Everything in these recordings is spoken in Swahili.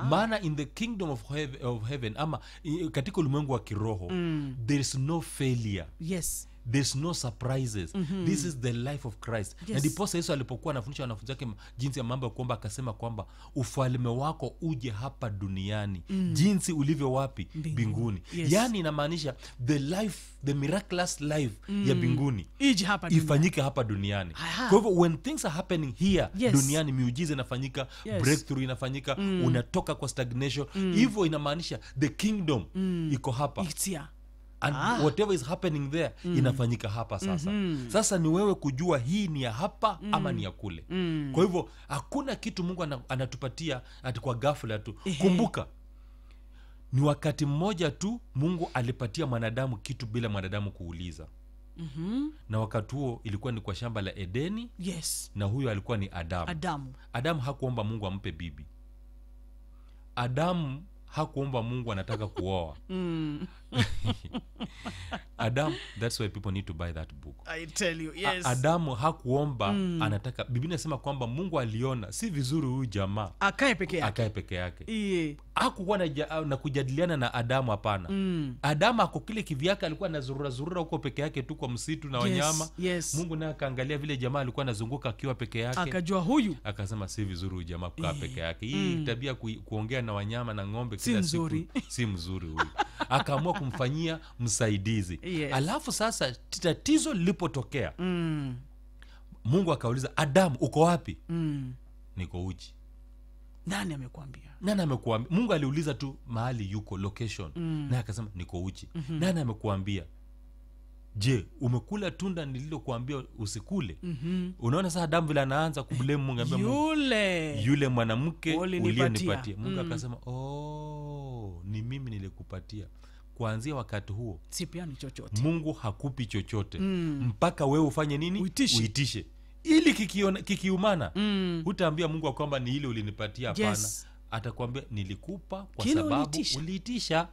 Ah. maana in the kingdom of, heaven, of heaven ama katika ulimwengu wa kiroho mm. there is no failure yes there's no surprises mm -hmm. this is the life of christ yes. na ndiposa yesu alipokuwa anafundisha wanafunzi wake jinsi ya mambo ya kuomba akasema kwamba ufalme wako uje hapa duniani mm. jinsi ulivyo wapi binguni yes. yani inamaanisha the life the miraculous life mm. ya binguni mbinguni ifanyike hapa duniani kwa hivyo when things are happening here yes. duniani miujiza inafanyika yes. breakthrough inafanyika mm. unatoka kwa stagnation mm. hivyo mm. inamaanisha the kingdom mm. iko hapa It's here and ah. whatever is happening there mm. inafanyika hapa sasa mm-hmm. sasa ni wewe kujua hii ni ya hapa mm. ama ni ya kule mm. kwa hivyo hakuna kitu mungu anatupatia ati kwa gafula tu kumbuka ni wakati mmoja tu mungu alipatia mwanadamu kitu bila mwanadamu kuuliza mm-hmm. na wakati huo ilikuwa ni kwa shamba la edeni yes. na huyo alikuwa ni adamu adamu, adamu hakuomba mungu ampe bibi adamu hakuomba mungu anataka kuoa mm. adam thats why people need to buy that book I tell you, yes. adamu hakuomba mm. anataka bibi nasema kwamba mungu aliona si vizuri huyu jamaa akae peke yake akae peke yake akukuwa na, na kujadiliana na Adamu. Hapana, mm. Adamu ako kile kivyake, alikuwa anazururazurura huko peke yake tu kwa msitu na wanyama yes, yes. Mungu naye akaangalia vile jamaa alikuwa anazunguka akiwa peke yake, akajua huyu, akasema si vizuri huyu jamaa kukaa eh. peke yake hii mm. tabia ku, kuongea na wanyama na ng'ombe kila si siku si mzuri huyu akaamua kumfanyia msaidizi yes. Alafu sasa tatizo lilipotokea mm. Mungu akauliza Adamu, uko wapi? mm. niko uchi nani amekuambia nani amekuambia mungu aliuliza tu mahali yuko location mm. naye akasema niko uchi mm-hmm. nani amekuambia je umekula tunda nililokuambia usikule mm-hmm. unaona saa damu vile anaanza kublemu mungu ambia yule yule mwanamke uliyenipatia mungu mm. akasema oh, ni mimi nilikupatia kuanzia wakati huo sipiani chochote mungu hakupi chochote mm. mpaka wewe ufanye nini uitishe, uitishe ili kikiumana mm. hutaambia mungu kwamba ni ile ulinipatia hapana yes. atakwambia nilikupa kwa Kilo sababu uliitisha, uliitisha.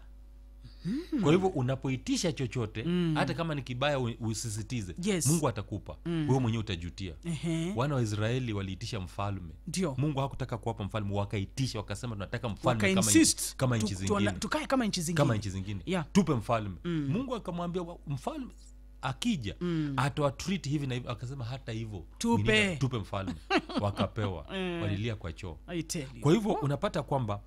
Mm. kwa hivyo unapoitisha chochote mm. hata kama ni kibaya usisitize yes. mungu atakupa mm. mwenyewe utajutia uh-huh. wana wa israeli waliitisha mfalme Dio. mungu hakutaka kuwapa mfalme wakaitisha wakasema tunataka mfalme Waka kama, insist, kama nchi zingine tukae kama nchi zingine, kama nchi zingine. Yeah. tupe mfalme mm. mungu akamwambia mfalme akija mm. atawatreat hivi na hivi akasema hata hivyo tupe, tupe mfalme wakapewa mm. walilia kwa choo kwa hivyo unapata kwamba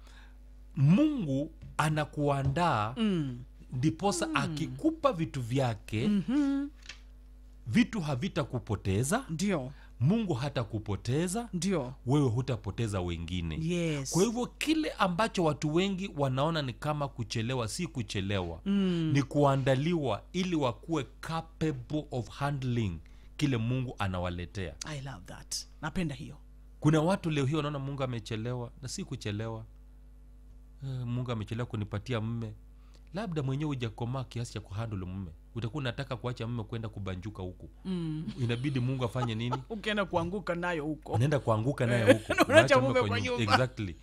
mungu anakuandaa mm. ndiposa mm. mm. akikupa vitu vyake mm-hmm. vitu havitakupoteza ndio Mungu hatakupoteza, ndio wewe hutapoteza wengine. Yes. Kwa hivyo kile ambacho watu wengi wanaona ni kama kuchelewa, si kuchelewa mm. Ni kuandaliwa ili wakuwe capable of handling kile Mungu anawaletea. I love that. Napenda hiyo. Kuna watu leo hii wanaona Mungu amechelewa, na si kuchelewa. Eh, Mungu amechelewa kunipatia mme labda mwenyewe ujakomaa kiasi cha kuhandle mume utakuwa unataka kuacha mume kwenda kubanjuka huku mm. inabidi mungu afanye nini ukienda kuanguka nayo huko unaenda kuanguka nayo huko exactly